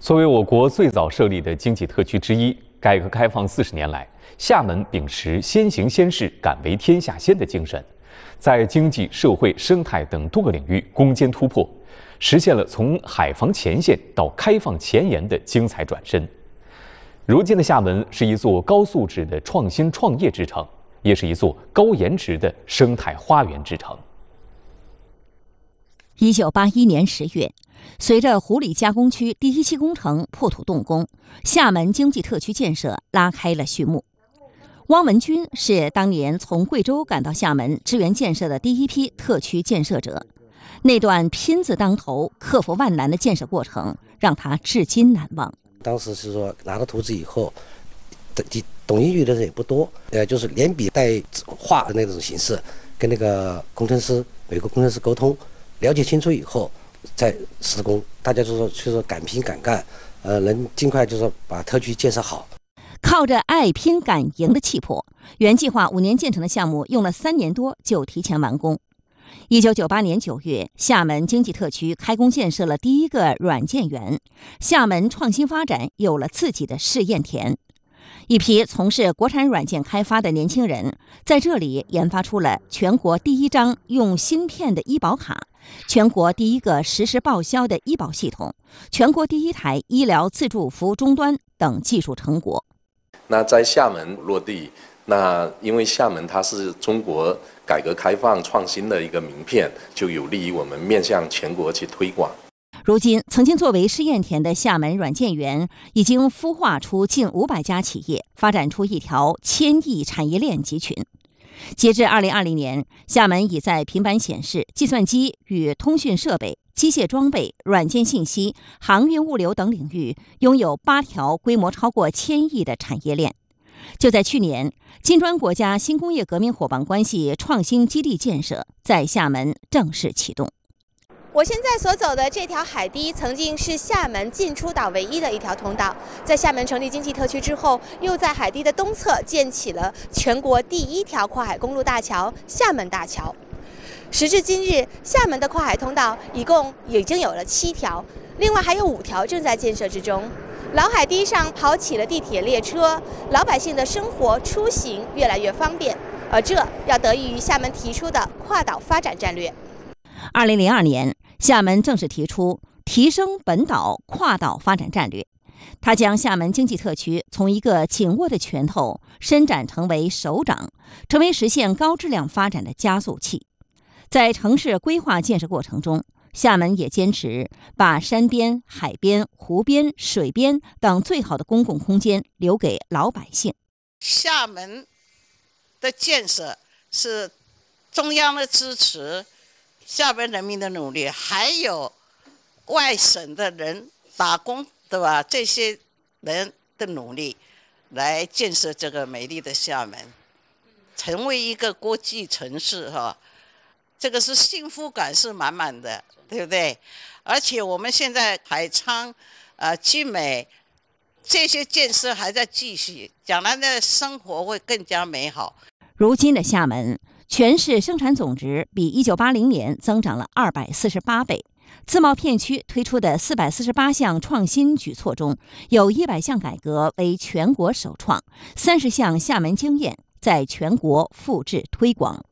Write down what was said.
作为我国最早设立的经济特区之一，改革开放四十年来，厦门秉持“先行先试、敢为天下先”的精神，在经济社会、生态等多个领域攻坚突破，实现了从海防前线到开放前沿的精彩转身。如今的厦门是一座高素质的创新创业之城，也是一座高颜值的生态花园之城。一九八一年十月。随着湖里加工区第一期工程破土动工，厦门经济特区建设拉开了序幕。汪文军是当年从贵州赶到厦门支援建设的第一批特区建设者，那段拼字当头、克服万难的建设过程，让他至今难忘。当时是说拿到图纸以后，懂懂英语的人也不多，呃，就是连笔带画的那种形式，跟那个工程师、美国工程师沟通，了解清楚以后。在施工，大家就说就说敢拼敢干，呃，能尽快就说把特区建设好。靠着爱拼敢赢的气魄，原计划五年建成的项目用了三年多就提前完工。一九九八年九月，厦门经济特区开工建设了第一个软件园，厦门创新发展有了自己的试验田。一批从事国产软件开发的年轻人在这里研发出了全国第一张用芯片的医保卡。全国第一个实时报销的医保系统，全国第一台医疗自助服务终端等技术成果。那在厦门落地，那因为厦门它是中国改革开放创新的一个名片，就有利于我们面向全国去推广。如今，曾经作为试验田的厦门软件园已经孵化出近五百家企业，发展出一条千亿产业链集群。截至2020年，厦门已在平板显示、计算机与通讯设备、机械装备、软件信息、航运物流等领域拥有八条规模超过千亿的产业链。就在去年，金砖国家新工业革命伙伴关系创新基地建设在厦门正式启动。我现在所走的这条海堤，曾经是厦门进出岛唯一的一条通道。在厦门成立经济特区之后，又在海堤的东侧建起了全国第一条跨海公路大桥——厦门大桥。时至今日，厦门的跨海通道一共已经有了七条，另外还有五条正在建设之中。老海堤上跑起了地铁列车，老百姓的生活出行越来越方便，而这要得益于厦门提出的跨岛发展战略。二零零二年。厦门正式提出提升本岛跨岛发展战略，它将厦门经济特区从一个紧握的拳头伸展成为手掌，成为实现高质量发展的加速器。在城市规划建设过程中，厦门也坚持把山边、海边、湖边、水边等最好的公共空间留给老百姓。厦门的建设是中央的支持。厦门人民的努力，还有外省的人打工，对吧？这些人的努力，来建设这个美丽的厦门，成为一个国际城市，哈，这个是幸福感是满满的，对不对？而且我们现在海沧、呃集美，这些建设还在继续，将来的生活会更加美好。如今的厦门，全市生产总值比一九八零年增长了二百四十八倍。自贸片区推出的四百四十八项创新举措中，有一百项改革为全国首创，三十项厦门经验在全国复制推广。